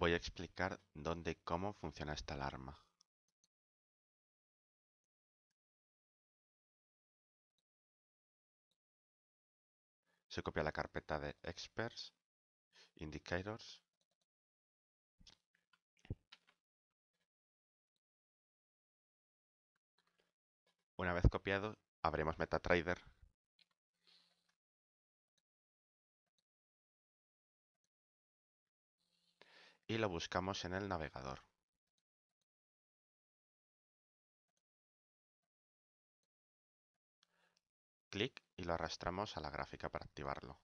Voy a explicar dónde y cómo funciona esta alarma. Se copia la carpeta de experts, indicators, Una vez copiado, abrimos MetaTrader y lo buscamos en el navegador. Clic y lo arrastramos a la gráfica para activarlo.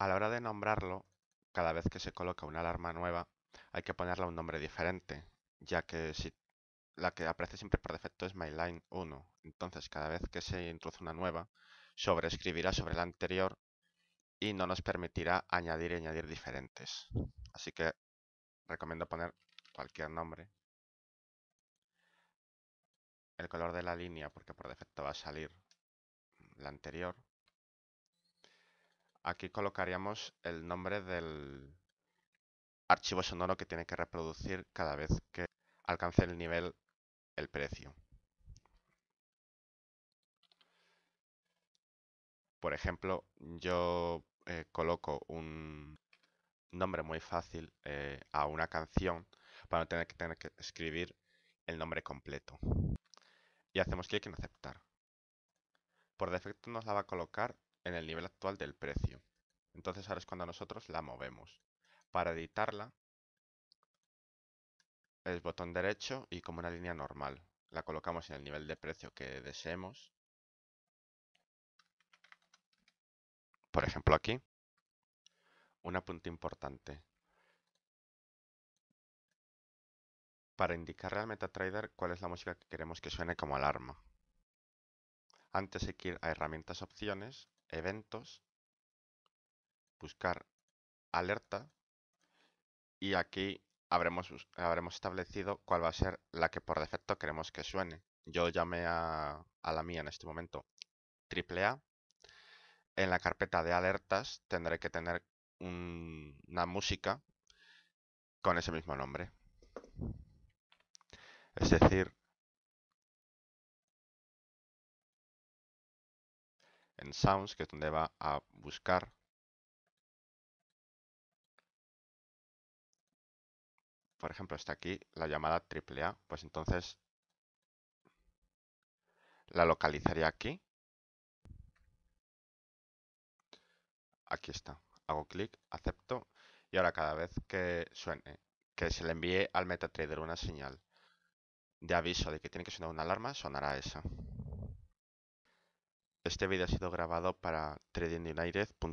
A la hora de nombrarlo, cada vez que se coloca una alarma nueva, hay que ponerle un nombre diferente, ya que si la que aparece siempre por defecto es MyLine 1, entonces cada vez que se introduce una nueva, sobreescribirá sobre la anterior y no nos permitirá añadir y añadir diferentes. Así que recomiendo poner cualquier nombre. El color de la línea, porque por defecto va a salir la anterior. Aquí colocaríamos el nombre del archivo sonoro que tiene que reproducir cada vez que alcance el nivel el precio. Por ejemplo, yo eh, coloco un nombre muy fácil eh, a una canción para no tener que, tener que escribir el nombre completo. Y hacemos clic en aceptar. Por defecto nos la va a colocar en el nivel actual del precio. Entonces ahora es cuando nosotros la movemos. Para editarla, el botón derecho y como una línea normal. La colocamos en el nivel de precio que deseemos Por ejemplo aquí, un punta importante. Para indicarle al MetaTrader cuál es la música que queremos que suene como alarma. Antes hay que ir a herramientas, opciones, eventos, buscar alerta y aquí habremos, habremos establecido cuál va a ser la que por defecto queremos que suene. Yo llamé a, a la mía en este momento AAA en la carpeta de alertas tendré que tener una música con ese mismo nombre. Es decir, en Sounds, que es donde va a buscar por ejemplo, está aquí la llamada AAA, pues entonces la localizaría aquí aquí está. Hago clic, acepto y ahora cada vez que suene, que se le envíe al MetaTrader una señal de aviso de que tiene que sonar una alarma, sonará esa. Este vídeo ha sido grabado para tradingunited.com.